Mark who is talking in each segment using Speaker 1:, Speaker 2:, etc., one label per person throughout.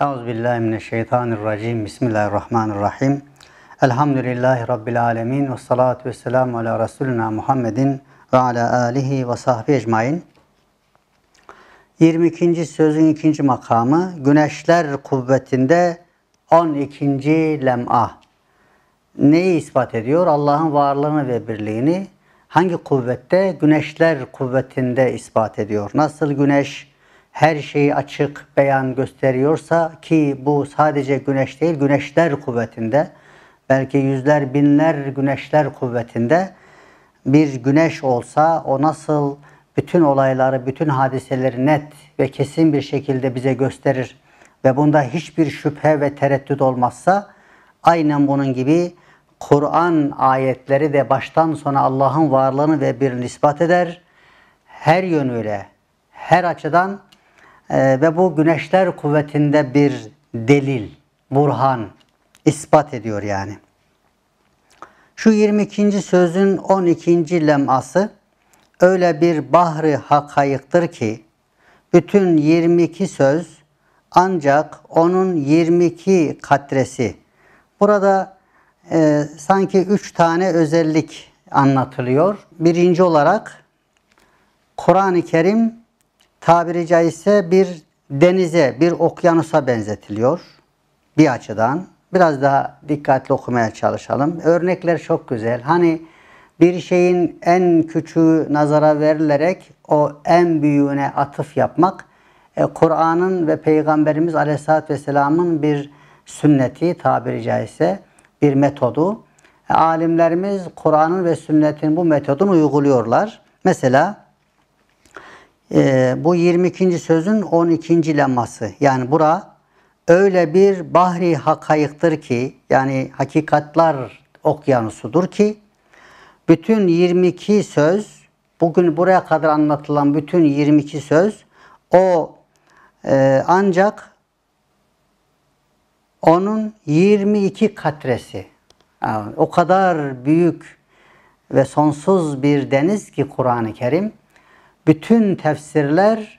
Speaker 1: Euzubillahimineşşeytanirracim. Bismillahirrahmanirrahim. Elhamdülillahi Rabbil alemin. Ve salatu ve selamu ala Resulina Muhammedin ve ala alihi ve sahbihi ecmain. 22. sözün ikinci makamı Güneşler kuvvetinde 12. lem'a. Neyi ispat ediyor? Allah'ın varlığını ve birliğini hangi kuvvette? Güneşler kuvvetinde ispat ediyor. Nasıl güneş her şeyi açık beyan gösteriyorsa ki bu sadece güneş değil güneşler kuvvetinde belki yüzler binler güneşler kuvvetinde bir güneş olsa o nasıl bütün olayları, bütün hadiseleri net ve kesin bir şekilde bize gösterir ve bunda hiçbir şüphe ve tereddüt olmazsa aynen bunun gibi Kur'an ayetleri de baştan sona Allah'ın varlığını ve birini ispat eder. Her yönüyle, her açıdan ee, ve bu güneşler kuvvetinde bir delil, burhan ispat ediyor yani. Şu 22. sözün 12. leması öyle bir bahri hakayıktır ki bütün 22 söz ancak onun 22 katresi. Burada e, sanki 3 tane özellik anlatılıyor. Birinci olarak Kur'an-ı Kerim tabiri caizse bir denize, bir okyanusa benzetiliyor bir açıdan. Biraz daha dikkatli okumaya çalışalım. Örnekler çok güzel. Hani bir şeyin en küçüğü nazara verilerek o en büyüğüne atıf yapmak e, Kur'an'ın ve Peygamberimiz Aleyhisselatü Vesselam'ın bir sünneti tabiri caizse bir metodu. E, alimlerimiz Kur'an'ın ve sünnetin bu metodunu uyguluyorlar. Mesela e, bu 22. sözün 12. lemması. Yani bura öyle bir bahri hakayıktır ki yani hakikatlar okyanusudur ki bütün 22 söz bugün buraya kadar anlatılan bütün 22 söz o e, ancak onun 22 katresi. Yani o kadar büyük ve sonsuz bir deniz ki Kur'an-ı Kerim bütün tefsirler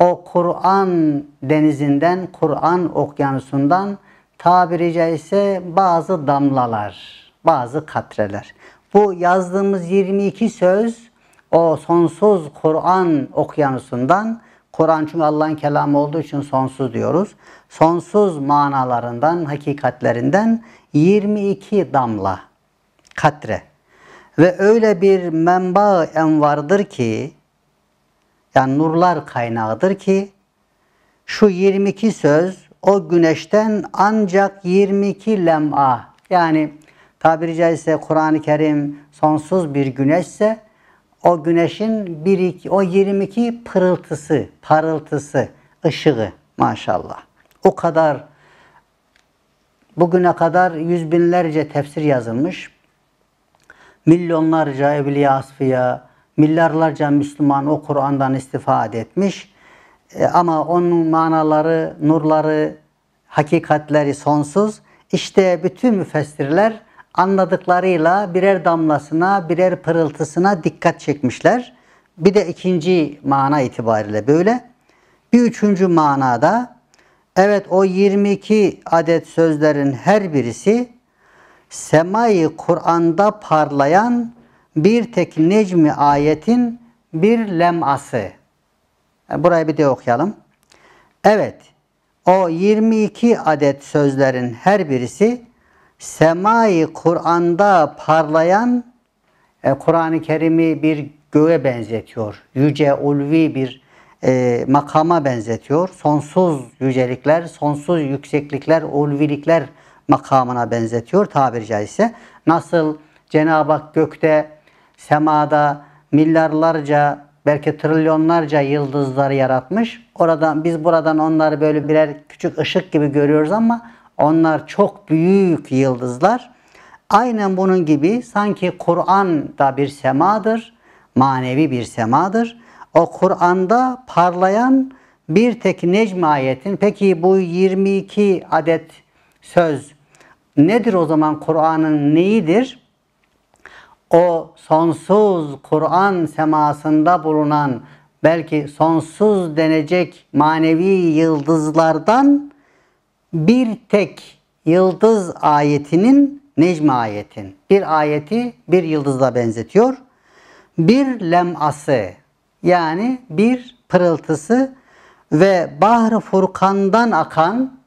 Speaker 1: o Kur'an denizinden, Kur'an okyanusundan tabiri caizse bazı damlalar, bazı katreler. Bu yazdığımız 22 söz o sonsuz Kur'an okyanusundan, Kur'an çünkü Allah'ın kelamı olduğu için sonsuz diyoruz. Sonsuz manalarından, hakikatlerinden 22 damla, katre. Ve öyle bir menba en vardır ki yani nurlar kaynağıdır ki şu 22 söz o güneşten ancak 22 lem'a yani tabiri caizse Kur'an-ı Kerim sonsuz bir güneşse o güneşin bir iki, o 22 pırıltısı, parıltısı, ışığı maşallah. O kadar bugüne kadar yüz binlerce tefsir yazılmış. Milyonlarca Evliya Asfiya, Milyarlarca Müslüman o Kur'an'dan istifade etmiş. E, ama onun manaları, nurları, hakikatleri sonsuz. İşte bütün müfessirler anladıklarıyla birer damlasına, birer pırıltısına dikkat çekmişler. Bir de ikinci mana itibariyle böyle. Bir üçüncü manada evet o 22 adet sözlerin her birisi semayı Kur'an'da parlayan bir tek necmi ayetin bir leması. E, burayı bir de okuyalım. Evet, o 22 adet sözlerin her birisi semayı Kur'an'da parlayan e, Kur'an-ı Kerim'i bir göğe benzetiyor. Yüce, ulvi bir e, makama benzetiyor. Sonsuz yücelikler, sonsuz yükseklikler, ulvilikler makamına benzetiyor tabiri caizse. Nasıl Cenab-ı Hak gökte semada milyarlarca belki trilyonlarca yıldızlar yaratmış. Oradan biz buradan onları böyle birer küçük ışık gibi görüyoruz ama onlar çok büyük yıldızlar. Aynen bunun gibi sanki Kur'an da bir semadır, manevi bir semadır. O Kur'an'da parlayan bir tek necm ayetin, peki bu 22 adet söz nedir o zaman Kur'an'ın neyidir? o sonsuz Kur'an semasında bulunan belki sonsuz denecek manevi yıldızlardan bir tek yıldız ayetinin Necm ayetin bir ayeti bir yıldızla benzetiyor. Bir leması yani bir pırıltısı ve Bahr Furkan'dan akan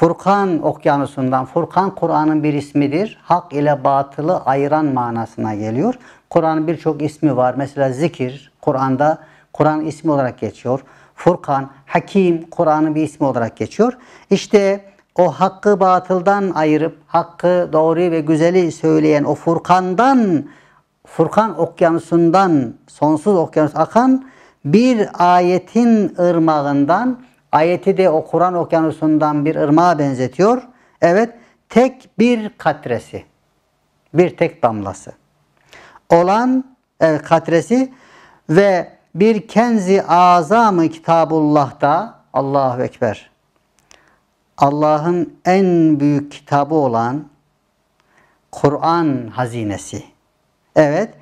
Speaker 1: Furkan okyanusundan, Furkan Kur'an'ın bir ismidir. Hak ile batılı ayıran manasına geliyor. Kur'an'ın birçok ismi var. Mesela zikir, Kur'an'da Kur'an ismi olarak geçiyor. Furkan, Hakim, Kur'an'ın bir ismi olarak geçiyor. İşte o hakkı batıldan ayırıp, hakkı doğruyu ve güzeli söyleyen o Furkan'dan, Furkan okyanusundan, sonsuz okyanus akan bir ayetin ırmağından Ayeti de o Kur'an okyanusundan bir ırmağa benzetiyor. Evet, tek bir katresi, bir tek damlası olan e, katresi ve bir kenzi azamı kitabullah'ta Allahu Ekber. Allah'ın en büyük kitabı olan Kur'an hazinesi. Evet,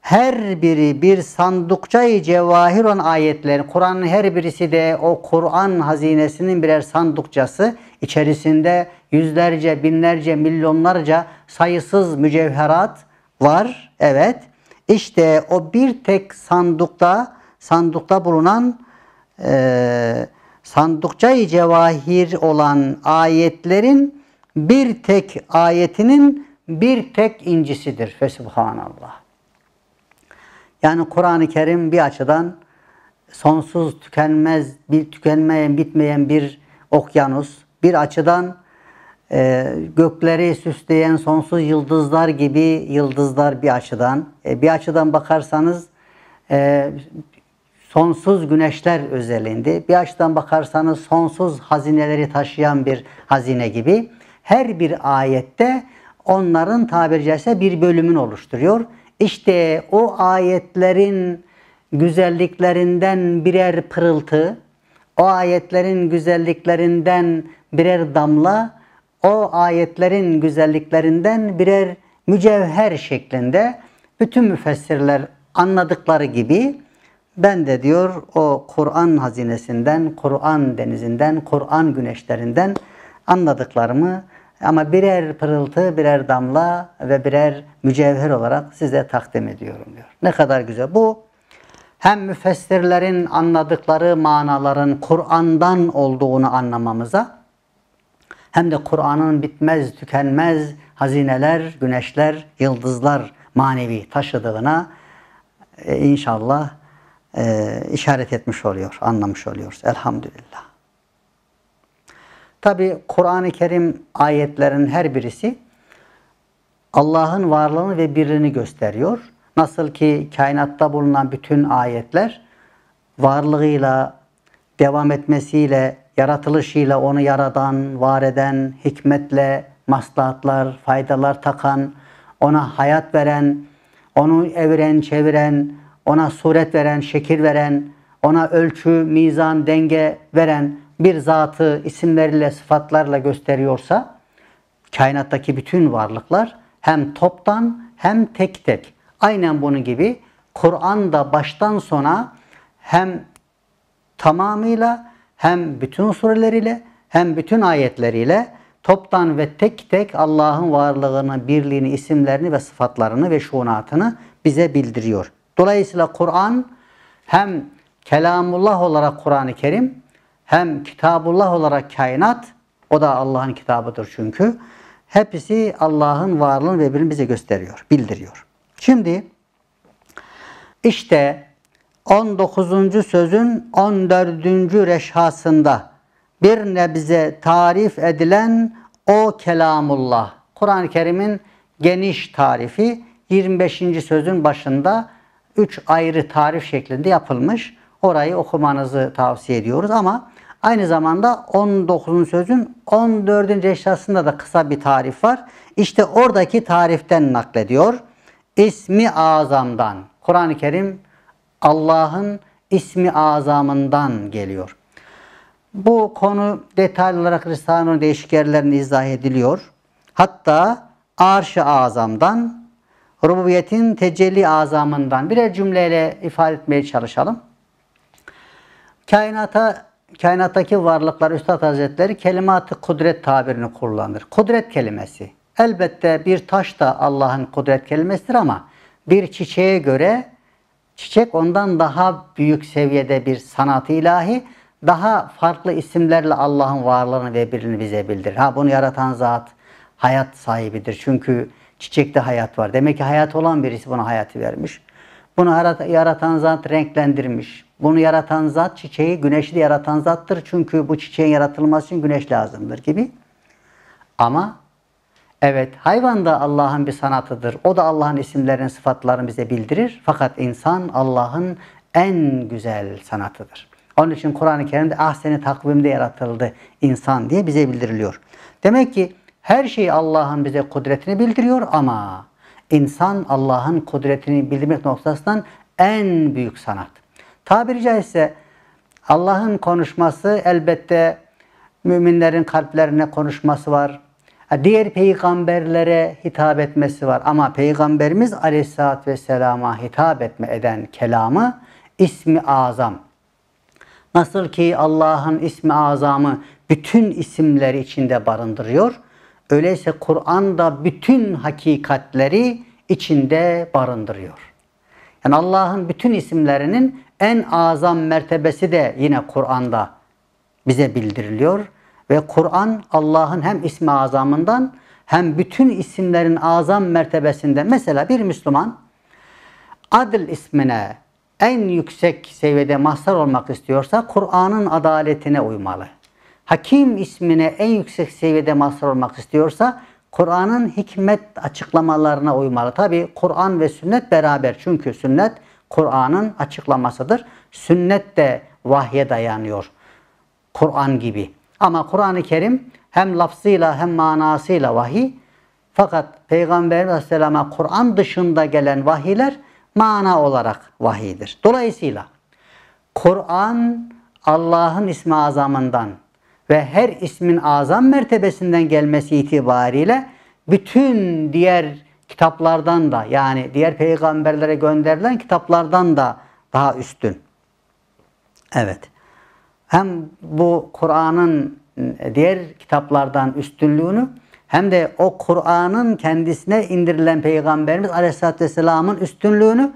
Speaker 1: her biri bir sandukçayı cevahir olan ayetlerin, Kur'an'ın her birisi de o Kur'an hazinesinin birer sandukçası. içerisinde yüzlerce, binlerce, milyonlarca sayısız mücevherat var. Evet. İşte o bir tek sandıkta, sandıkta bulunan e, sandukçayı cevahir olan ayetlerin bir tek ayetinin bir tek incisidir. Fesubhanallah. Yani Kur'an-ı Kerim bir açıdan sonsuz, tükenmez, bir tükenmeyen, bitmeyen bir okyanus. Bir açıdan e, gökleri süsleyen sonsuz yıldızlar gibi yıldızlar bir açıdan. E, bir açıdan bakarsanız e, sonsuz güneşler özelinde. Bir açıdan bakarsanız sonsuz hazineleri taşıyan bir hazine gibi. Her bir ayette onların tabiri caizse bir bölümünü oluşturuyor. İşte o ayetlerin güzelliklerinden birer pırıltı, o ayetlerin güzelliklerinden birer damla, o ayetlerin güzelliklerinden birer mücevher şeklinde bütün müfessirler anladıkları gibi ben de diyor o Kur'an hazinesinden, Kur'an denizinden, Kur'an güneşlerinden anladıklarımı ama birer pırıltı, birer damla ve birer mücevher olarak size takdim ediyorum diyor. Ne kadar güzel. Bu hem müfessirlerin anladıkları manaların Kur'an'dan olduğunu anlamamıza hem de Kur'an'ın bitmez, tükenmez hazineler, güneşler, yıldızlar manevi taşıdığına e, inşallah e, işaret etmiş oluyor, anlamış oluyoruz. Elhamdülillah. Tabi Kur'an-ı Kerim ayetlerin her birisi Allah'ın varlığını ve birliğini gösteriyor. Nasıl ki kainatta bulunan bütün ayetler varlığıyla, devam etmesiyle, yaratılışıyla onu yaradan, var eden, hikmetle, maslahatlar, faydalar takan, ona hayat veren, onu evren çeviren, ona suret veren, şekil veren, ona ölçü, mizan, denge veren bir zatı isimleriyle, sıfatlarla gösteriyorsa kainattaki bütün varlıklar hem toptan hem tek tek. Aynen bunun gibi Kur'an da baştan sona hem tamamıyla hem bütün sureleriyle hem bütün ayetleriyle toptan ve tek tek Allah'ın varlığını, birliğini, isimlerini ve sıfatlarını ve şunatını bize bildiriyor. Dolayısıyla Kur'an hem kelamullah olarak Kur'an-ı Kerim hem kitabullah olarak kainat, o da Allah'ın kitabıdır çünkü. Hepsi Allah'ın varlığını ve birbirini bize gösteriyor, bildiriyor. Şimdi işte 19. sözün 14. reşhasında bir nebze tarif edilen o kelamullah. Kur'an-ı Kerim'in geniş tarifi 25. sözün başında 3 ayrı tarif şeklinde yapılmış. Orayı okumanızı tavsiye ediyoruz ama Aynı zamanda 19. sözün 14. eşyasında da kısa bir tarif var. İşte oradaki tariften naklediyor. İsmi azamdan. Kur'an-ı Kerim Allah'ın ismi azamından geliyor. Bu konu detaylı olarak Risale-i değişik yerlerinde izah ediliyor. Hatta arş-ı azamdan, rububiyetin tecelli azamından birer cümleyle ifade etmeye çalışalım. Kainata kainattaki varlıklar Üstad Hazretleri kelimat kudret tabirini kullanır. Kudret kelimesi. Elbette bir taş da Allah'ın kudret kelimesidir ama bir çiçeğe göre çiçek ondan daha büyük seviyede bir sanat ilahi daha farklı isimlerle Allah'ın varlığını ve birini bize bildirir. Ha bunu yaratan zat hayat sahibidir. Çünkü çiçekte hayat var. Demek ki hayat olan birisi buna hayatı vermiş. Bunu yaratan zat renklendirmiş. Bunu yaratan zat çiçeği güneşi de yaratan zattır. Çünkü bu çiçeğin yaratılması için güneş lazımdır gibi. Ama evet hayvan da Allah'ın bir sanatıdır. O da Allah'ın isimlerini, sıfatlarını bize bildirir. Fakat insan Allah'ın en güzel sanatıdır. Onun için Kur'an-ı Kerim'de ahseni takvimde yaratıldı insan diye bize bildiriliyor. Demek ki her şey Allah'ın bize kudretini bildiriyor ama insan Allah'ın kudretini bildirmek noktasından en büyük sanat. Tabiri caizse Allah'ın konuşması elbette müminlerin kalplerine konuşması var. E, diğer peygamberlere hitap etmesi var. Ama peygamberimiz aleyhissalatü vesselama hitap etme eden kelamı ismi azam. Nasıl ki Allah'ın ismi azamı bütün isimleri içinde barındırıyor. Öyleyse Kur'an da bütün hakikatleri içinde barındırıyor. Yani Allah'ın bütün isimlerinin en azam mertebesi de yine Kur'an'da bize bildiriliyor. Ve Kur'an Allah'ın hem ismi azamından hem bütün isimlerin azam mertebesinde mesela bir Müslüman adil ismine en yüksek seviyede mahsar olmak istiyorsa Kur'an'ın adaletine uymalı. Hakim ismine en yüksek seviyede mahsar olmak istiyorsa Kur'an'ın hikmet açıklamalarına uymalı. Tabi Kur'an ve sünnet beraber çünkü sünnet Kur'an'ın açıklamasıdır. Sünnet de vahye dayanıyor. Kur'an gibi. Ama Kur'an-ı Kerim hem lafzıyla hem manasıyla vahiy fakat Peygamber Aleyhisselam'a Kur'an dışında gelen vahiyler mana olarak vahiydir. Dolayısıyla Kur'an Allah'ın ismi azamından ve her ismin azam mertebesinden gelmesi itibariyle bütün diğer kitaplardan da yani diğer peygamberlere gönderilen kitaplardan da daha üstün. Evet. Hem bu Kur'an'ın e, diğer kitaplardan üstünlüğünü hem de o Kur'an'ın kendisine indirilen Peygamberimiz Aleyhisselatü Vesselam'ın üstünlüğünü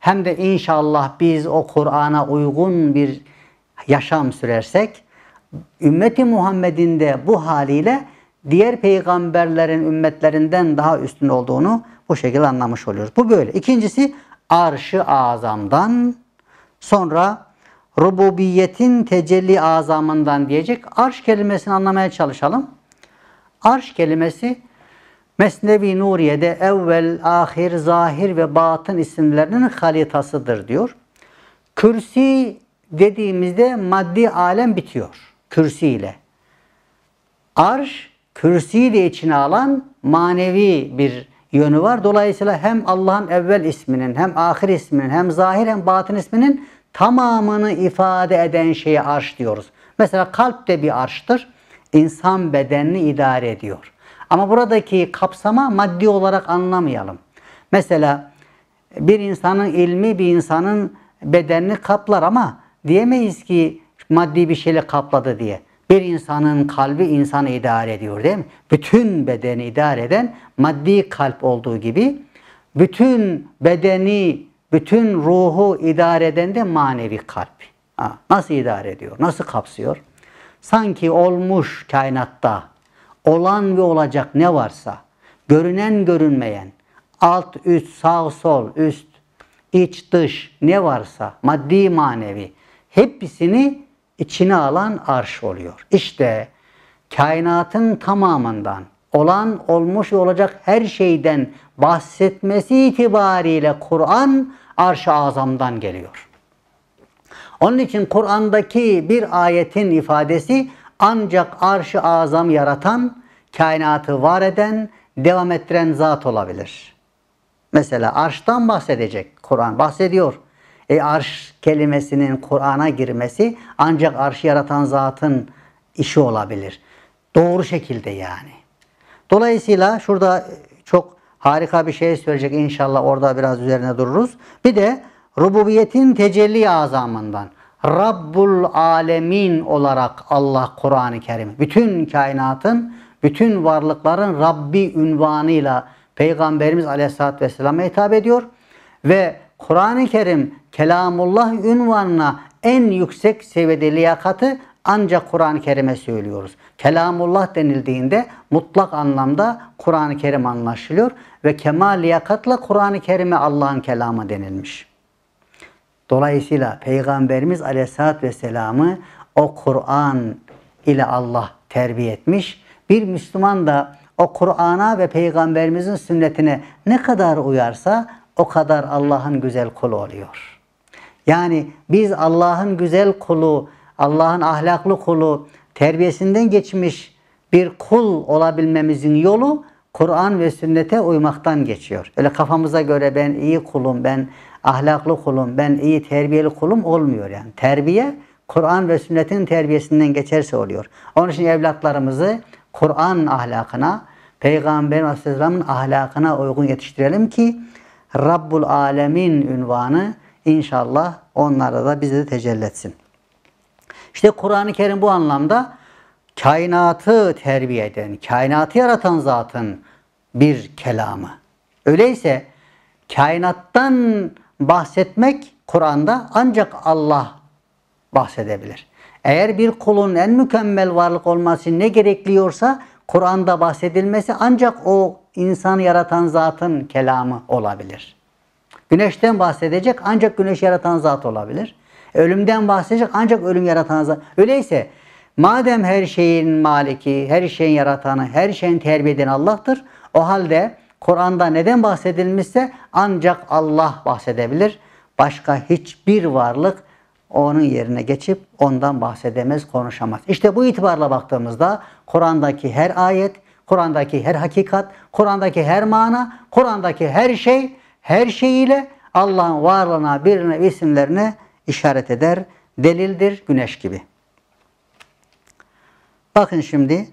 Speaker 1: hem de inşallah biz o Kur'an'a uygun bir yaşam sürersek ümmeti Muhammed'in de bu haliyle diğer peygamberlerin ümmetlerinden daha üstün olduğunu bu şekilde anlamış oluyoruz. Bu böyle. İkincisi arşı azamdan sonra rububiyetin tecelli azamından diyecek. Arş kelimesini anlamaya çalışalım. Arş kelimesi Mesnevi Nuriye'de evvel, ahir, zahir ve batın isimlerinin haritasıdır diyor. Kürsi dediğimizde maddi alem bitiyor. Kürsi ile. Arş kürsüyü de içine alan manevi bir yönü var. Dolayısıyla hem Allah'ın evvel isminin hem ahir isminin hem zahir hem batın isminin tamamını ifade eden şeye arş diyoruz. Mesela kalp de bir arştır. İnsan bedenini idare ediyor. Ama buradaki kapsama maddi olarak anlamayalım. Mesela bir insanın ilmi bir insanın bedenini kaplar ama diyemeyiz ki maddi bir şeyle kapladı diye. Bir insanın kalbi insanı idare ediyor değil mi? Bütün bedeni idare eden maddi kalp olduğu gibi bütün bedeni, bütün ruhu idare eden de manevi kalp. Ha, nasıl idare ediyor? Nasıl kapsıyor? Sanki olmuş kainatta olan ve olacak ne varsa, görünen görünmeyen, alt üst, sağ sol, üst, iç dış ne varsa, maddi manevi hepsini içine alan arş oluyor. İşte kainatın tamamından olan, olmuş olacak her şeyden bahsetmesi itibariyle Kur'an arş-ı azamdan geliyor. Onun için Kur'an'daki bir ayetin ifadesi ancak arş-ı azam yaratan, kainatı var eden, devam ettiren zat olabilir. Mesela arştan bahsedecek Kur'an bahsediyor. E arş kelimesinin Kur'an'a girmesi ancak arşı yaratan zatın işi olabilir. Doğru şekilde yani. Dolayısıyla şurada çok harika bir şey söyleyecek inşallah orada biraz üzerine dururuz. Bir de rububiyetin tecelli azamından Rabbul Alemin olarak Allah Kur'an-ı Kerim bütün kainatın, bütün varlıkların Rabbi ünvanıyla Peygamberimiz Aleyhisselatü Vesselam'a hitap ediyor. Ve Kur'an-ı Kerim Kelamullah ünvanına en yüksek seviyede liyakatı ancak Kur'an-ı Kerim'e söylüyoruz. Kelamullah denildiğinde mutlak anlamda Kur'an-ı Kerim anlaşılıyor ve kemal liyakatla Kur'an-ı Kerim'e Allah'ın kelamı denilmiş. Dolayısıyla Peygamberimiz Aleyhisselatü Vesselam'ı o Kur'an ile Allah terbiye etmiş. Bir Müslüman da o Kur'an'a ve Peygamberimizin sünnetine ne kadar uyarsa o kadar Allah'ın güzel kulu oluyor.'' Yani biz Allah'ın güzel kulu, Allah'ın ahlaklı kulu, terbiyesinden geçmiş bir kul olabilmemizin yolu Kur'an ve sünnete uymaktan geçiyor. Öyle kafamıza göre ben iyi kulum, ben ahlaklı kulum, ben iyi terbiyeli kulum olmuyor yani. Terbiye Kur'an ve sünnetin terbiyesinden geçerse oluyor. Onun için evlatlarımızı Kur'an ahlakına, Peygamber Aleyhisselam'ın ahlakına uygun yetiştirelim ki Rabbul Alemin ünvanı İnşallah onlara da bizi tecelli etsin. İşte Kur'an-ı Kerim bu anlamda kainatı terbiye eden, kainatı yaratan zatın bir kelamı. Öyleyse kainattan bahsetmek Kur'an'da ancak Allah bahsedebilir. Eğer bir kulun en mükemmel varlık olması ne gerekliyorsa Kur'an'da bahsedilmesi ancak o insan yaratan zatın kelamı olabilir.'' Güneşten bahsedecek ancak güneş yaratan zat olabilir. Ölümden bahsedecek ancak ölüm yaratan zat. Öyleyse madem her şeyin maliki, her şeyin yaratanı, her şeyin terbiye eden Allah'tır. O halde Kur'an'da neden bahsedilmişse ancak Allah bahsedebilir. Başka hiçbir varlık onun yerine geçip ondan bahsedemez, konuşamaz. İşte bu itibarla baktığımızda Kur'an'daki her ayet, Kur'an'daki her hakikat, Kur'an'daki her mana, Kur'an'daki her şey her şeyiyle Allah'ın varlığına, birine ve isimlerine işaret eder. Delildir güneş gibi. Bakın şimdi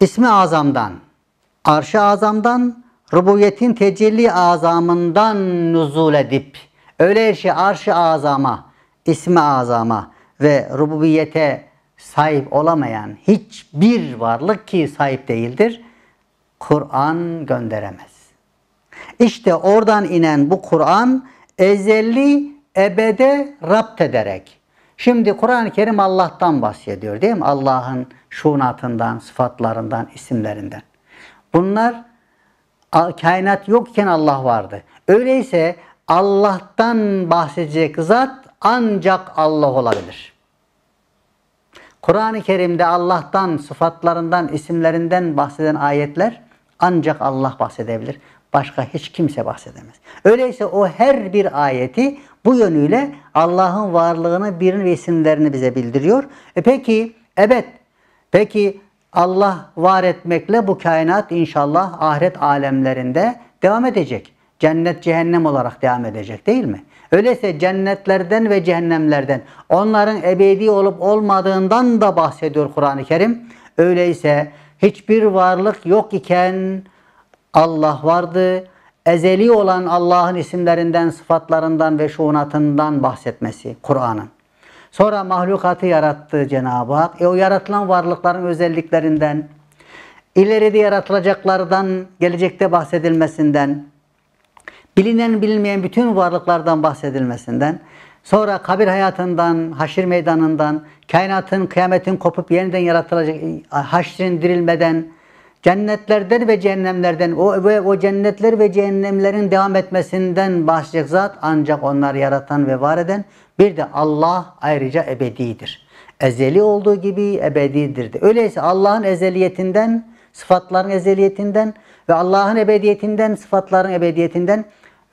Speaker 1: ismi azamdan, arşı azamdan, rububiyetin tecelli azamından nuzul edip öyle her şey arşı azama, ismi azama ve rububiyete sahip olamayan hiçbir varlık ki sahip değildir, Kur'an gönderemez. İşte oradan inen bu Kur'an ezeli ebede rapt ederek. Şimdi Kur'an-ı Kerim Allah'tan bahsediyor değil mi? Allah'ın şunatından, sıfatlarından, isimlerinden. Bunlar kainat yokken Allah vardı. Öyleyse Allah'tan bahsedecek zat ancak Allah olabilir. Kur'an-ı Kerim'de Allah'tan, sıfatlarından, isimlerinden bahseden ayetler ancak Allah bahsedebilir. Başka hiç kimse bahsedemez. Öyleyse o her bir ayeti bu yönüyle Allah'ın varlığını, birin ve isimlerini bize bildiriyor. E peki, evet. Peki Allah var etmekle bu kainat inşallah ahiret alemlerinde devam edecek. Cennet cehennem olarak devam edecek değil mi? Öyleyse cennetlerden ve cehennemlerden onların ebedi olup olmadığından da bahsediyor Kur'an-ı Kerim. Öyleyse hiçbir varlık yok iken Allah vardı. Ezeli olan Allah'ın isimlerinden, sıfatlarından ve şunatından bahsetmesi Kur'an'ın. Sonra mahlukatı yarattı Cenab-ı Hak. E o yaratılan varlıkların özelliklerinden, ileride yaratılacaklardan, gelecekte bahsedilmesinden, bilinen bilinmeyen bütün varlıklardan bahsedilmesinden, sonra kabir hayatından, haşir meydanından, kainatın, kıyametin kopup yeniden yaratılacak, e, haşrin dirilmeden, Cennetlerden ve cehennemlerden o ve o cennetler ve cehennemlerin devam etmesinden bahsedecek zat ancak onlar yaratan ve var eden bir de Allah ayrıca ebedidir. Ezeli olduğu gibi ebedidir. De. Öyleyse Allah'ın ezeliyetinden, sıfatların ezeliyetinden ve Allah'ın ebediyetinden, sıfatların ebediyetinden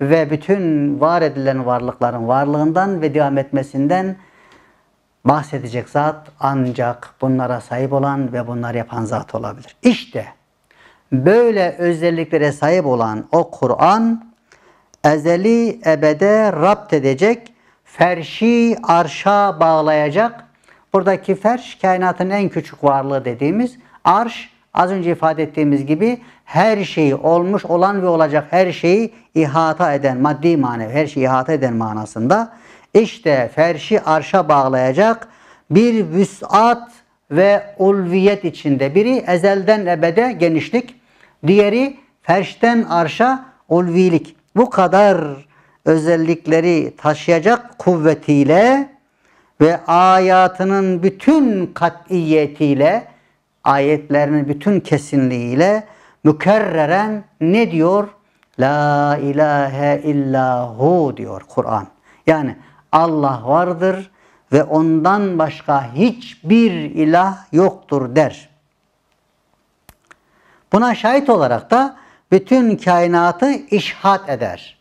Speaker 1: ve bütün var edilen varlıkların varlığından ve devam etmesinden bahsedecek zat ancak bunlara sahip olan ve bunları yapan zat olabilir. İşte Böyle özelliklere sahip olan o Kur'an ezeli ebede rapt edecek, ferşi arşa bağlayacak. Buradaki ferş kainatın en küçük varlığı dediğimiz arş az önce ifade ettiğimiz gibi her şeyi olmuş olan ve olacak her şeyi ihata eden maddi manevi her şeyi ihata eden manasında işte ferşi arşa bağlayacak bir vüsat ve ulviyet içinde biri ezelden ebede genişlik Diğeri ferşten arşa ulvilik. Bu kadar özellikleri taşıyacak kuvvetiyle ve ayatının bütün kat'iyetiyle, ayetlerinin bütün kesinliğiyle mükerreren ne diyor? La ilahe illahu diyor Kur'an. Yani Allah vardır ve ondan başka hiçbir ilah yoktur der. Buna şahit olarak da bütün kainatı işhat eder.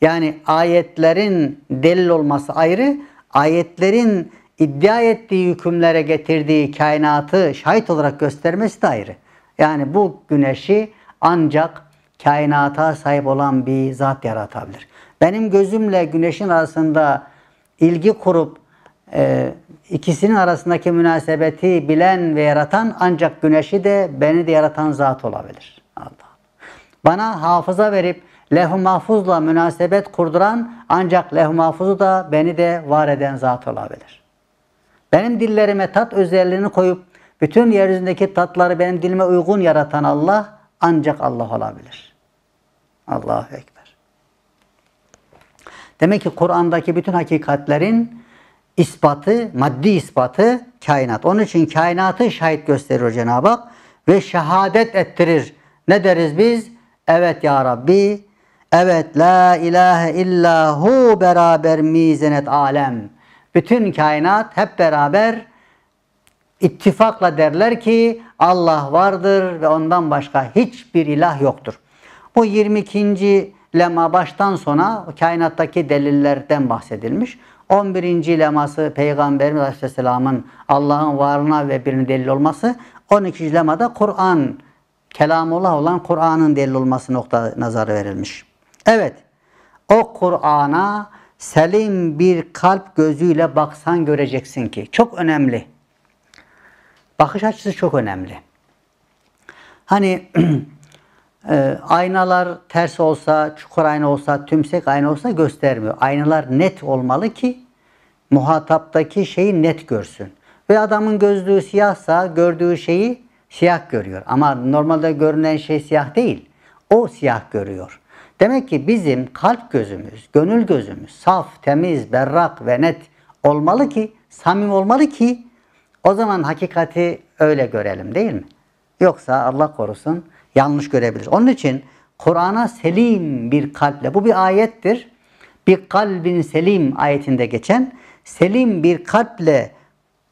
Speaker 1: Yani ayetlerin delil olması ayrı, ayetlerin iddia ettiği hükümlere getirdiği kainatı şahit olarak göstermesi de ayrı. Yani bu güneşi ancak kainata sahip olan bir zat yaratabilir. Benim gözümle güneşin arasında ilgi kurup e, İkisinin arasındaki münasebeti bilen ve yaratan ancak güneşi de beni de yaratan zat olabilir. Allah. Bana hafıza verip leh-u mahfuzla münasebet kurduran ancak leh-u mahfuzu da beni de var eden zat olabilir. Benim dillerime tat özelliğini koyup bütün yeryüzündeki tatları benim dilime uygun yaratan Allah ancak Allah olabilir. Allahu Ekber. Demek ki Kur'an'daki bütün hakikatlerin ispatı, maddi ispatı kainat. Onun için kainatı şahit gösteriyor Cenab-ı Hak ve şehadet ettirir. Ne deriz biz? Evet ya Rabbi, evet la ilahe illa hu beraber mizenet alem. Bütün kainat hep beraber ittifakla derler ki Allah vardır ve ondan başka hiçbir ilah yoktur. Bu 22. lema baştan sona kainattaki delillerden bahsedilmiş. 11. leması Peygamberimiz Aleyhisselam'ın Allah'ın varına ve birinin delil olması. 12. da Kur'an, kelamullah olan Kur'an'ın delil olması nokta nazar verilmiş. Evet, o Kur'an'a selim bir kalp gözüyle baksan göreceksin ki. Çok önemli. Bakış açısı çok önemli. Hani E, aynalar ters olsa, çukur ayna olsa, tümsek ayna olsa göstermiyor. Aynalar net olmalı ki muhataptaki şeyi net görsün. Ve adamın gözlüğü siyahsa gördüğü şeyi siyah görüyor. Ama normalde görünen şey siyah değil. O siyah görüyor. Demek ki bizim kalp gözümüz, gönül gözümüz saf, temiz, berrak ve net olmalı ki, samim olmalı ki o zaman hakikati öyle görelim değil mi? Yoksa Allah korusun yanlış görebilir. Onun için Kur'an'a selim bir kalple, bu bir ayettir. Bir kalbin selim ayetinde geçen, selim bir kalple,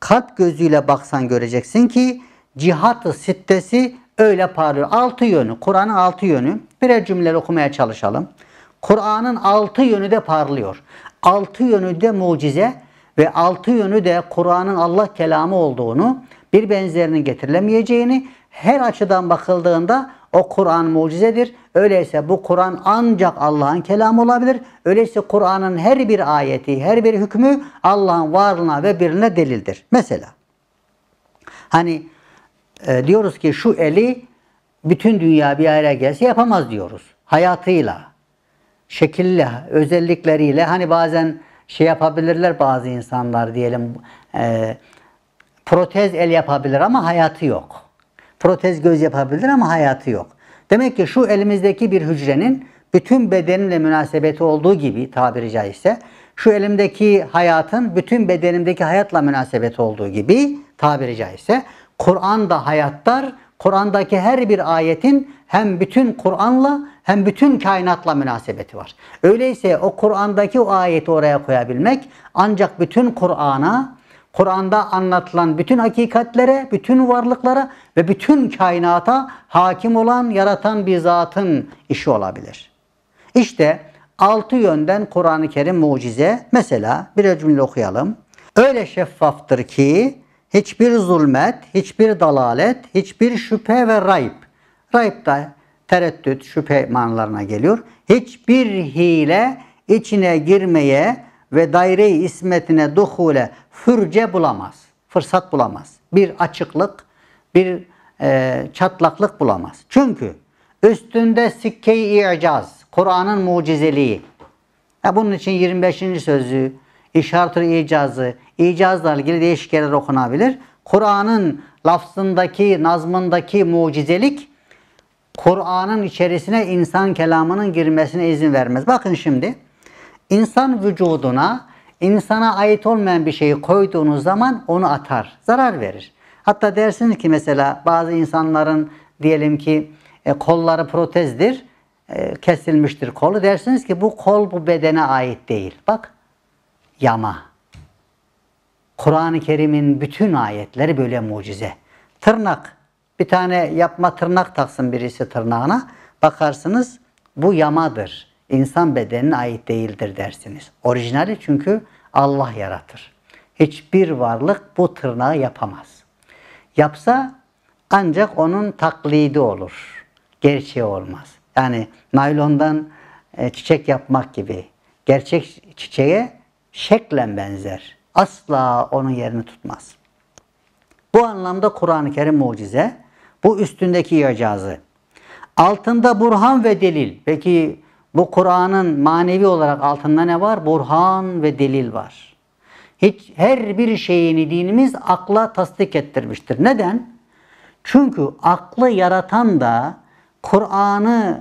Speaker 1: kalp gözüyle baksan göreceksin ki cihat sittesi öyle parlıyor. Altı yönü, Kur'an'ın altı yönü. Birer cümle okumaya çalışalım. Kur'an'ın altı yönü de parlıyor. Altı yönü de mucize ve altı yönü de Kur'an'ın Allah kelamı olduğunu, bir benzerinin getirilemeyeceğini, her açıdan bakıldığında o Kur'an mucizedir. Öyleyse bu Kur'an ancak Allah'ın kelamı olabilir. Öyleyse Kur'an'ın her bir ayeti, her bir hükmü Allah'ın varlığına ve birine delildir. Mesela hani e, diyoruz ki şu eli bütün dünya bir araya gelse yapamaz diyoruz. Hayatıyla, şekille, özellikleriyle hani bazen şey yapabilirler bazı insanlar diyelim e, protez el yapabilir ama hayatı yok. Protez göz yapabilir ama hayatı yok. Demek ki şu elimizdeki bir hücrenin bütün bedenimle münasebeti olduğu gibi tabiri caizse şu elimdeki hayatın bütün bedenimdeki hayatla münasebeti olduğu gibi tabiri caizse Kur'an'da hayatlar Kur'an'daki her bir ayetin hem bütün Kur'an'la hem bütün kainatla münasebeti var. Öyleyse o Kur'an'daki o ayeti oraya koyabilmek ancak bütün Kur'an'a Kur'an'da anlatılan bütün hakikatlere, bütün varlıklara ve bütün kainata hakim olan, yaratan bir zatın işi olabilir. İşte altı yönden Kur'an-ı Kerim mucize. Mesela bir cümle okuyalım. Öyle şeffaftır ki hiçbir zulmet, hiçbir dalalet, hiçbir şüphe ve rayb. Rayb da tereddüt, şüphe manalarına geliyor. Hiçbir hile içine girmeye, ve daire-i ismetine duhule fürce bulamaz. Fırsat bulamaz. Bir açıklık, bir e, çatlaklık bulamaz. Çünkü üstünde sikke-i i'caz, Kur'an'ın mucizeliği. Ya bunun için 25. sözü, işaret icazı, icazla ilgili değişik yerler okunabilir. Kur'an'ın lafzındaki, nazmındaki mucizelik Kur'an'ın içerisine insan kelamının girmesine izin vermez. Bakın şimdi İnsan vücuduna insana ait olmayan bir şeyi koyduğunuz zaman onu atar, zarar verir. Hatta dersiniz ki mesela bazı insanların diyelim ki e, kolları protezdir, e, kesilmiştir kolu. Dersiniz ki bu kol bu bedene ait değil. Bak yama. Kur'an-ı Kerim'in bütün ayetleri böyle mucize. Tırnak. Bir tane yapma tırnak taksın birisi tırnağına. Bakarsınız bu yamadır insan bedenine ait değildir dersiniz. Orijinali çünkü Allah yaratır. Hiçbir varlık bu tırnağı yapamaz. Yapsa ancak onun taklidi olur. Gerçeği olmaz. Yani naylondan e, çiçek yapmak gibi. Gerçek çiçeğe şeklen benzer. Asla onun yerini tutmaz. Bu anlamda Kur'an-ı Kerim mucize. Bu üstündeki icazı. Altında burhan ve delil. Peki bu Kur'an'ın manevi olarak altında ne var? Burhan ve delil var. Hiç her bir şeyini dinimiz akla tasdik ettirmiştir. Neden? Çünkü aklı yaratan da Kur'an'ı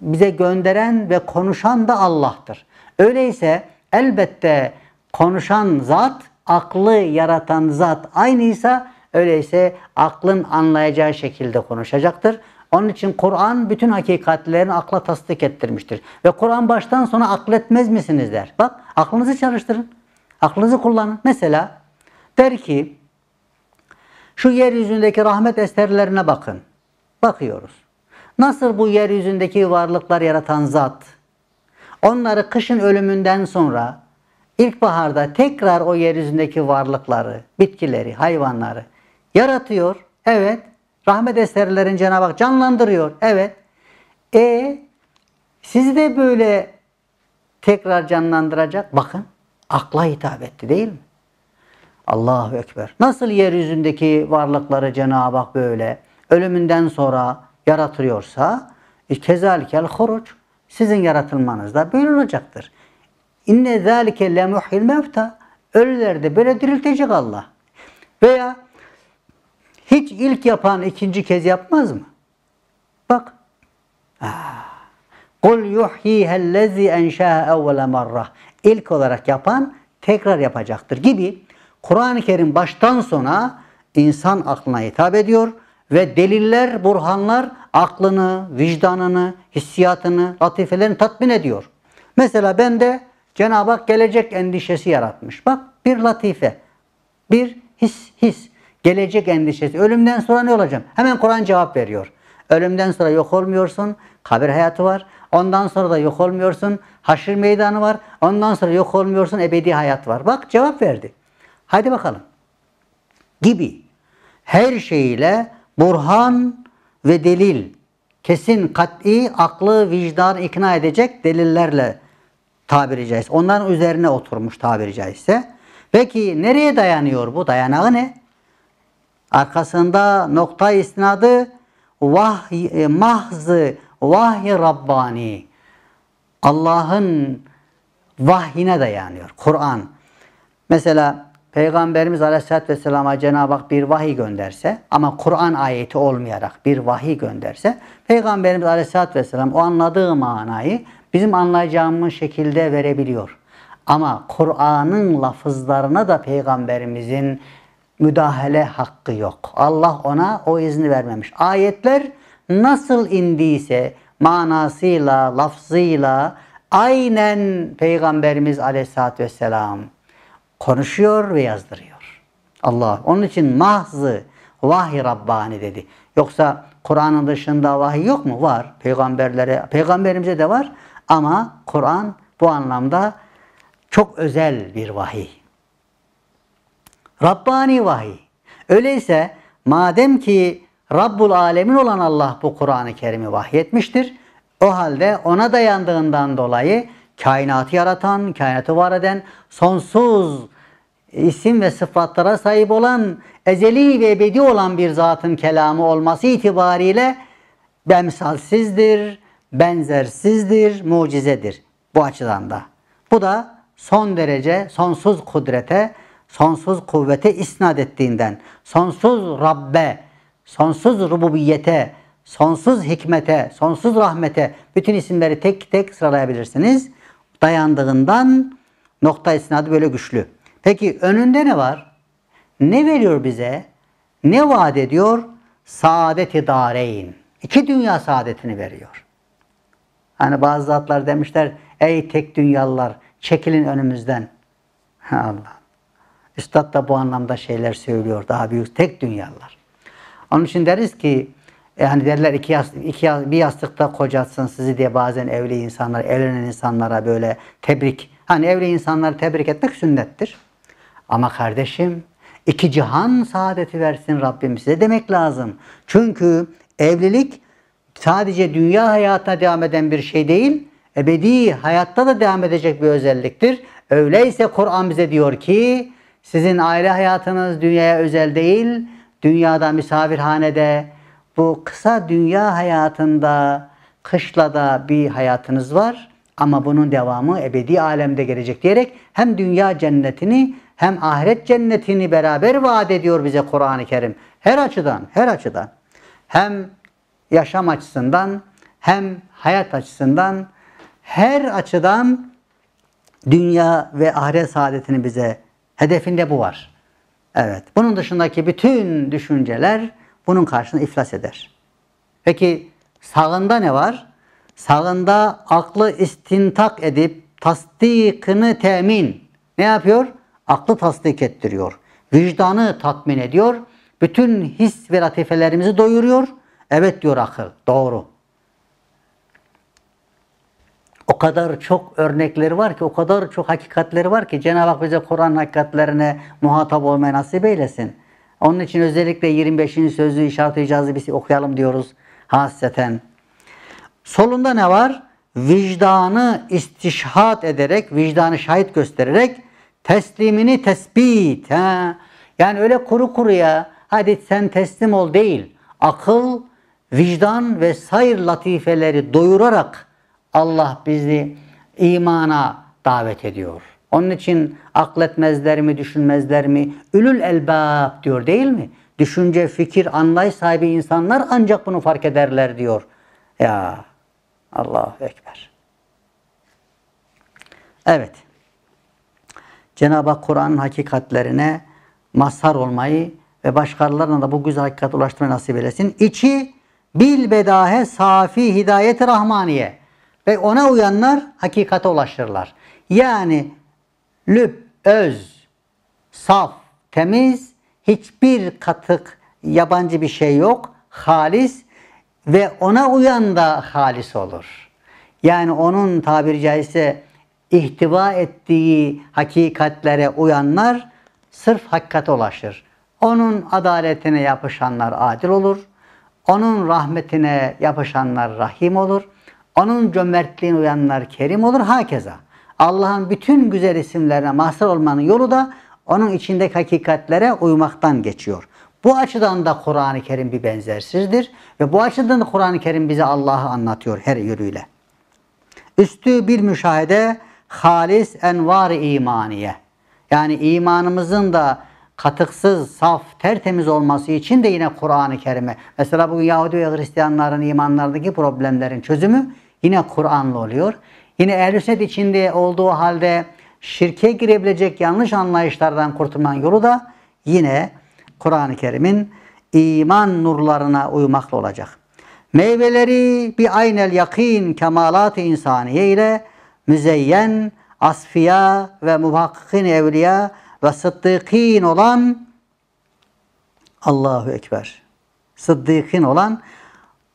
Speaker 1: bize gönderen ve konuşan da Allah'tır. Öyleyse elbette konuşan zat, aklı yaratan zat aynıysa öyleyse aklın anlayacağı şekilde konuşacaktır. Onun için Kur'an bütün hakikatlerini akla tasdik ettirmiştir. Ve Kur'an baştan sona akletmez misiniz der. Bak aklınızı çalıştırın. Aklınızı kullanın. Mesela der ki şu yeryüzündeki rahmet eserlerine bakın. Bakıyoruz. Nasıl bu yeryüzündeki varlıklar yaratan zat onları kışın ölümünden sonra ilkbaharda tekrar o yeryüzündeki varlıkları, bitkileri, hayvanları yaratıyor. Evet Rahmet eserlerini Cenab-ı Hak canlandırıyor. Evet. E siz de böyle tekrar canlandıracak. Bakın akla hitap etti değil mi? Allahu Ekber. Nasıl yeryüzündeki varlıkları Cenab-ı Hak böyle ölümünden sonra yaratıyorsa e, kezalikel huruç sizin yaratılmanız da böyle olacaktır. İnne zalike lemuhil mevta ölülerde böyle diriltecek Allah. Veya hiç ilk yapan ikinci kez yapmaz mı? Bak. Kul yuhyihellezi enşâhe evvela marra İlk olarak yapan tekrar yapacaktır gibi Kur'an-ı Kerim baştan sona insan aklına hitap ediyor ve deliller, burhanlar aklını, vicdanını, hissiyatını, latifelerini tatmin ediyor. Mesela ben de Cenab-ı Hak gelecek endişesi yaratmış. Bak bir latife, bir his, his. Gelecek endişesi. Ölümden sonra ne olacağım? Hemen Kur'an cevap veriyor. Ölümden sonra yok olmuyorsun. Kabir hayatı var. Ondan sonra da yok olmuyorsun. Haşir meydanı var. Ondan sonra yok olmuyorsun. Ebedi hayat var. Bak cevap verdi. Haydi bakalım. Gibi. Her şeyle burhan ve delil. Kesin, kat'i, aklı, vicdanı ikna edecek delillerle tabiri caizse. Onların üzerine oturmuş tabiri caizse. Peki nereye dayanıyor bu? Dayanağı ne? Arkasında nokta istinadı vahy, e, mahzı vahyi Rabbani. Allah'ın vahyine dayanıyor Kur'an. Mesela Peygamberimiz Aleyhisselatü Vesselam'a Cenab-ı Hak bir vahiy gönderse ama Kur'an ayeti olmayarak bir vahiy gönderse Peygamberimiz Aleyhisselatü Vesselam o anladığı manayı bizim anlayacağımız şekilde verebiliyor. Ama Kur'an'ın lafızlarına da Peygamberimizin müdahale hakkı yok. Allah ona o izni vermemiş. Ayetler nasıl indiyse manasıyla, lafzıyla aynen Peygamberimiz aleyhissalatü vesselam konuşuyor ve yazdırıyor. Allah. Onun için mahzı vahiy Rabbani dedi. Yoksa Kur'an'ın dışında vahiy yok mu? Var. Peygamberlere, peygamberimize de var. Ama Kur'an bu anlamda çok özel bir vahiy. Rabbani vahiy. Öyleyse madem ki Rabbul Alemin olan Allah bu Kur'an-ı Kerim'i vahyetmiştir. O halde ona dayandığından dolayı kainatı yaratan, kainatı var eden, sonsuz isim ve sıfatlara sahip olan, ezeli ve ebedi olan bir zatın kelamı olması itibariyle bemsalsizdir, benzersizdir, mucizedir bu açıdan da. Bu da son derece sonsuz kudrete, sonsuz kuvvete isnat ettiğinden, sonsuz Rabbe, sonsuz rububiyete, sonsuz hikmete, sonsuz rahmete bütün isimleri tek tek sıralayabilirsiniz. Dayandığından nokta isnadı böyle güçlü. Peki önünde ne var? Ne veriyor bize? Ne vaat ediyor? Saadet-i İki dünya saadetini veriyor. Hani bazı zatlar demişler, ey tek dünyalılar çekilin önümüzden. Allah. Üstad da bu anlamda şeyler söylüyor. Daha büyük tek dünyalar. Onun için deriz ki yani e, derler iki, iki bir yastıkta kocatsın sizi diye bazen evli insanlar, evlenen insanlara böyle tebrik. Hani evli insanları tebrik etmek sünnettir. Ama kardeşim iki cihan saadeti versin Rabbim size demek lazım. Çünkü evlilik sadece dünya hayatına devam eden bir şey değil, ebedi hayatta da devam edecek bir özelliktir. Öyleyse Kur'an bize diyor ki sizin aile hayatınız dünyaya özel değil, dünyada misafirhanede, bu kısa dünya hayatında, kışlada bir hayatınız var ama bunun devamı ebedi alemde gelecek diyerek hem dünya cennetini hem ahiret cennetini beraber vaat ediyor bize Kur'an-ı Kerim. Her açıdan, her açıdan. Hem yaşam açısından, hem hayat açısından, her açıdan dünya ve ahiret saadetini bize Hedefinde bu var. Evet. Bunun dışındaki bütün düşünceler bunun karşısında iflas eder. Peki sağında ne var? Sağında aklı istintak edip tasdikini temin. Ne yapıyor? Aklı tasdik ettiriyor. Vicdanı tatmin ediyor. Bütün his ve latifelerimizi doyuruyor. Evet diyor akıl. Doğru o kadar çok örnekleri var ki, o kadar çok hakikatleri var ki Cenab-ı Hak bize Kur'an hakikatlerine muhatap olmayı nasip eylesin. Onun için özellikle 25. sözü işaret icazı biz okuyalım diyoruz hasreten. Solunda ne var? Vicdanı istişhat ederek, vicdanı şahit göstererek teslimini tespit. Ha? Yani öyle kuru kuruya hadi sen teslim ol değil. Akıl, vicdan ve sayr latifeleri doyurarak Allah bizi imana davet ediyor. Onun için akletmezler mi, düşünmezler mi? Ülül elbab diyor değil mi? Düşünce, fikir, anlayış sahibi insanlar ancak bunu fark ederler diyor. Ya Allahu Ekber. Evet. Cenab-ı Hak Kur'an'ın hakikatlerine mazhar olmayı ve başkalarına da bu güzel hakikat ulaştırmayı nasip eylesin. İçi bilbedahe safi hidayet rahmaniye. Ve ona uyanlar hakikate ulaşırlar. Yani lüb, öz, saf, temiz, hiçbir katık, yabancı bir şey yok. Halis ve ona uyan da halis olur. Yani onun tabiri caizse ihtiva ettiği hakikatlere uyanlar sırf hakikate ulaşır. Onun adaletine yapışanlar adil olur. Onun rahmetine yapışanlar rahim olur. Onun cömertliğine uyanlar kerim olur hakeza. Allah'ın bütün güzel isimlerine mahsur olmanın yolu da onun içindeki hakikatlere uymaktan geçiyor. Bu açıdan da Kur'an-ı Kerim bir benzersizdir ve bu açıdan da Kur'an-ı Kerim bize Allah'ı anlatıyor her yürüyle. Üstü bir müşahede halis envar imaniye. Yani imanımızın da katıksız, saf, tertemiz olması için de yine Kur'an-ı Kerim'e. Mesela bugün Yahudi ve Hristiyanların imanlarındaki problemlerin çözümü Yine Kur'an'la oluyor. Yine ehl içinde olduğu halde şirke girebilecek yanlış anlayışlardan kurtulmanın yolu da yine Kur'an-ı Kerim'in iman nurlarına uymakla olacak. Meyveleri bir aynel yakin kemalat-ı insaniye ile müzeyyen, asfiya ve muhakkikin evliya ve sıddıkin olan Allahu Ekber. Sıddıkin olan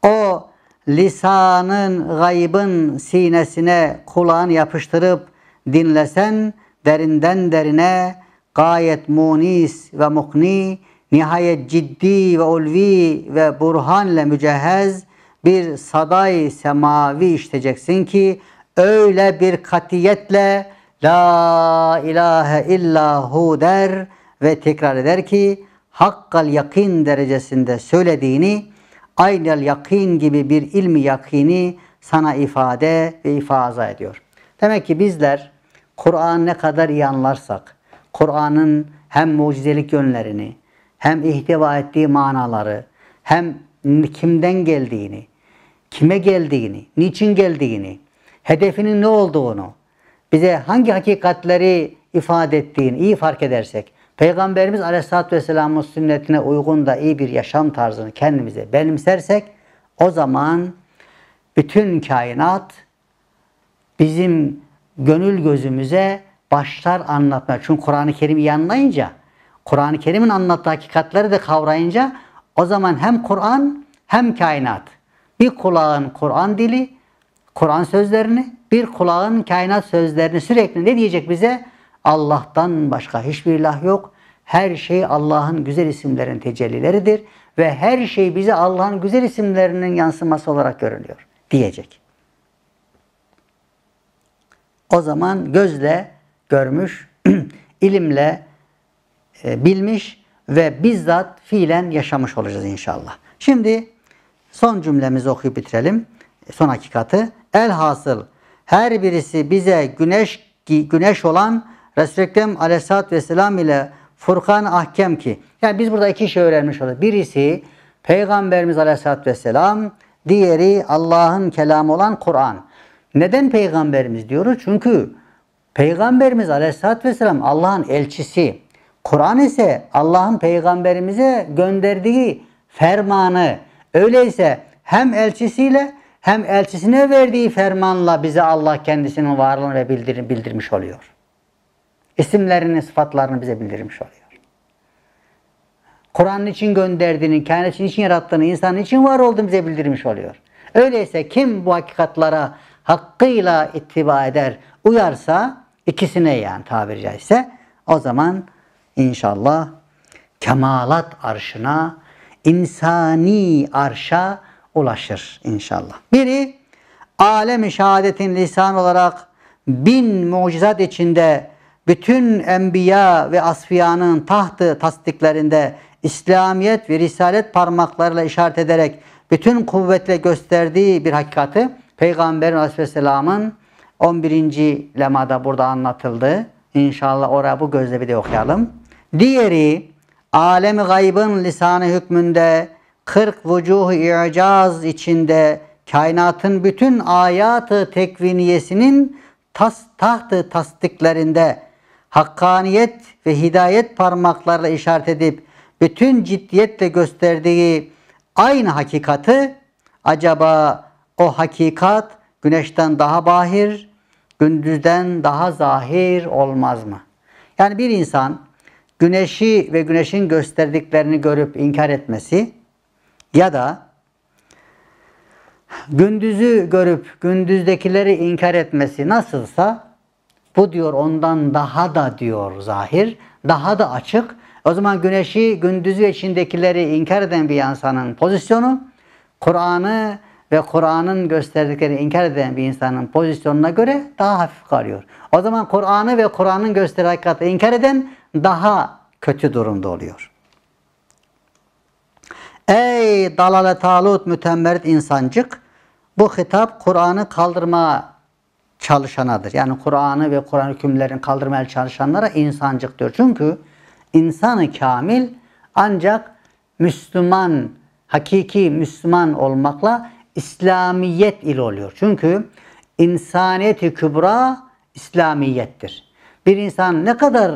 Speaker 1: o lisanın gaybın sinesine kulağın yapıştırıp dinlesen derinden derine gayet munis ve mukni, nihayet ciddi ve ulvi ve burhanla mücehhez bir saday semavi işiteceksin ki öyle bir katiyetle La ilahe illahu der ve tekrar eder ki hakkal yakin derecesinde söylediğini aynel yakin gibi bir ilmi yakini sana ifade ve ifaza ediyor. Demek ki bizler Kur'an ne kadar iyi anlarsak, Kur'an'ın hem mucizelik yönlerini, hem ihtiva ettiği manaları, hem kimden geldiğini, kime geldiğini, niçin geldiğini, hedefinin ne olduğunu, bize hangi hakikatleri ifade ettiğini iyi fark edersek, Peygamberimiz Aleyhisselatü Vesselam'ın sünnetine uygun da iyi bir yaşam tarzını kendimize benimsersek o zaman bütün kainat bizim gönül gözümüze başlar anlatmaya. Çünkü Kur'an-ı Kerim'i anlayınca Kur'an-ı Kerim'in anlattığı hakikatleri de kavrayınca o zaman hem Kur'an hem kainat. Bir kulağın Kur'an dili, Kur'an sözlerini, bir kulağın kainat sözlerini sürekli ne diyecek bize? Allah'tan başka hiçbir ilah yok. Her şey Allah'ın güzel isimlerin tecellileridir ve her şey bize Allah'ın güzel isimlerinin yansıması olarak görünüyor diyecek. O zaman gözle görmüş, ilimle e, bilmiş ve bizzat fiilen yaşamış olacağız inşallah. Şimdi son cümlemizi okuyup bitirelim. Son hakikatı. Elhasıl her birisi bize güneş güneş olan Resul-i Ekrem aleyhissalatü vesselam ile Furkan ahkem ki. Yani biz burada iki şey öğrenmiş olduk. Birisi Peygamberimiz aleyhissalatü vesselam, diğeri Allah'ın kelamı olan Kur'an. Neden Peygamberimiz diyoruz? Çünkü Peygamberimiz aleyhissalatü vesselam Allah'ın elçisi. Kur'an ise Allah'ın peygamberimize gönderdiği fermanı. Öyleyse hem elçisiyle hem elçisine verdiği fermanla bize Allah kendisinin varlığını bildirmiş oluyor isimlerini, sıfatlarını bize bildirmiş oluyor. Kur'an'ın için gönderdiğini, kainatın için yarattığını, insanın için var olduğunu bize bildirmiş oluyor. Öyleyse kim bu hakikatlara hakkıyla ittiba eder, uyarsa ikisine yani tabiri caizse o zaman inşallah kemalat arşına, insani arşa ulaşır inşallah. Biri alem-i şehadetin lisan olarak bin mucizat içinde bütün enbiya ve asfiyanın tahtı tasdiklerinde İslamiyet ve Risalet parmaklarıyla işaret ederek bütün kuvvetle gösterdiği bir hakikati Peygamber Aleyhisselam'ın 11. lemada burada anlatıldı. İnşallah oraya bu gözle bir de okuyalım. Diğeri alemi gaybın lisanı hükmünde 40 vucuh i'caz içinde kainatın bütün ayatı tekviniyesinin tas, tahtı tasdiklerinde hakkaniyet ve hidayet parmaklarla işaret edip bütün ciddiyetle gösterdiği aynı hakikati acaba o hakikat güneşten daha bahir, gündüzden daha zahir olmaz mı? Yani bir insan güneşi ve güneşin gösterdiklerini görüp inkar etmesi ya da gündüzü görüp gündüzdekileri inkar etmesi nasılsa bu diyor ondan daha da diyor zahir, daha da açık. O zaman güneşi, gündüzü içindekileri inkar eden bir insanın pozisyonu, Kur'an'ı ve Kur'an'ın gösterdikleri inkar eden bir insanın pozisyonuna göre daha hafif kalıyor. O zaman Kur'an'ı ve Kur'an'ın gösterdiği hakikati inkar eden daha kötü durumda oluyor. Ey dalale talut mütemmerit insancık! Bu hitap Kur'an'ı kaldırma çalışanadır. Yani Kur'an'ı ve Kur'an hükümlerini kaldırmaya çalışanlara insancık diyor. Çünkü insanı kamil ancak Müslüman, hakiki Müslüman olmakla İslamiyet ile oluyor. Çünkü insaniyeti kübra İslamiyettir. Bir insan ne kadar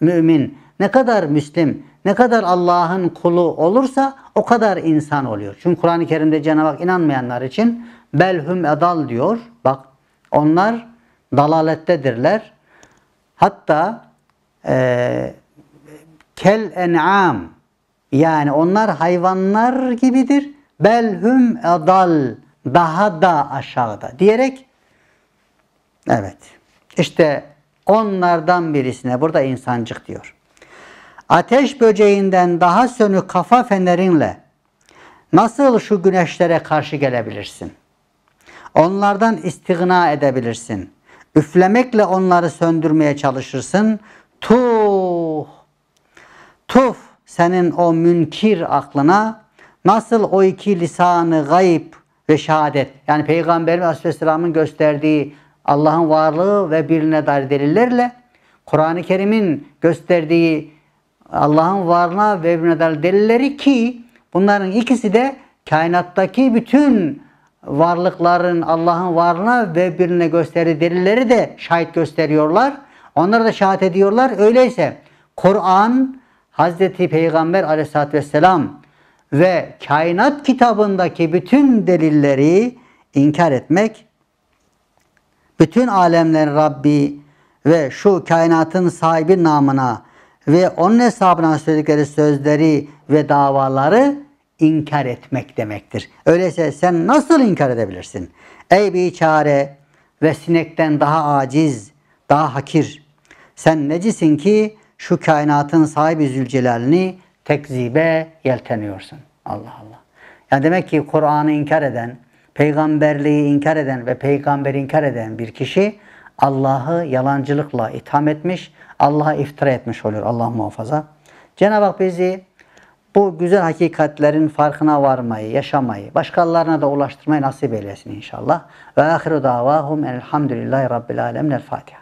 Speaker 1: mümin, ne kadar Müslim, ne kadar Allah'ın kulu olursa o kadar insan oluyor. Çünkü Kur'an-ı Kerim'de Cenab-ı Hak inanmayanlar için belhum edal diyor. Bak onlar dalalettedirler. Hatta e, kel en'am yani onlar hayvanlar gibidir. Belhum edal daha da aşağıda diyerek evet işte onlardan birisine burada insancık diyor. Ateş böceğinden daha sönük kafa fenerinle nasıl şu güneşlere karşı gelebilirsin? Onlardan istigna edebilirsin. Üflemekle onları söndürmeye çalışırsın. Tuh, tuf senin o münkir aklına nasıl o iki lisanı gayip ve şehadet yani Peygamberimiz Aleyhisselam'ın gösterdiği Allah'ın varlığı ve birliğine dair delillerle Kur'an-ı Kerim'in gösterdiği Allah'ın varlığına ve birliğine dair delilleri ki bunların ikisi de kainattaki bütün varlıkların Allah'ın varlığına ve birine gösteri delilleri de şahit gösteriyorlar. Onlar da şahit ediyorlar. Öyleyse Kur'an Hazreti Peygamber aleyhissalatü vesselam ve kainat kitabındaki bütün delilleri inkar etmek, bütün alemlerin Rabbi ve şu kainatın sahibi namına ve onun hesabına söyledikleri sözleri ve davaları inkar etmek demektir. Öyleyse sen nasıl inkar edebilirsin? Ey bir çare ve sinekten daha aciz, daha hakir. Sen necisin ki şu kainatın sahibi Zülcelal'ini tekzibe yelteniyorsun. Allah Allah. Yani demek ki Kur'an'ı inkar eden, peygamberliği inkar eden ve peygamberi inkar eden bir kişi Allah'ı yalancılıkla itham etmiş, Allah'a iftira etmiş oluyor. Allah muhafaza. Cenab-ı Hak bizi bu güzel hakikatlerin farkına varmayı, yaşamayı, başkalarına da ulaştırmayı nasip eylesin inşallah. Ve ahiru davahum elhamdülillahi rabbil alemin. El Fatiha.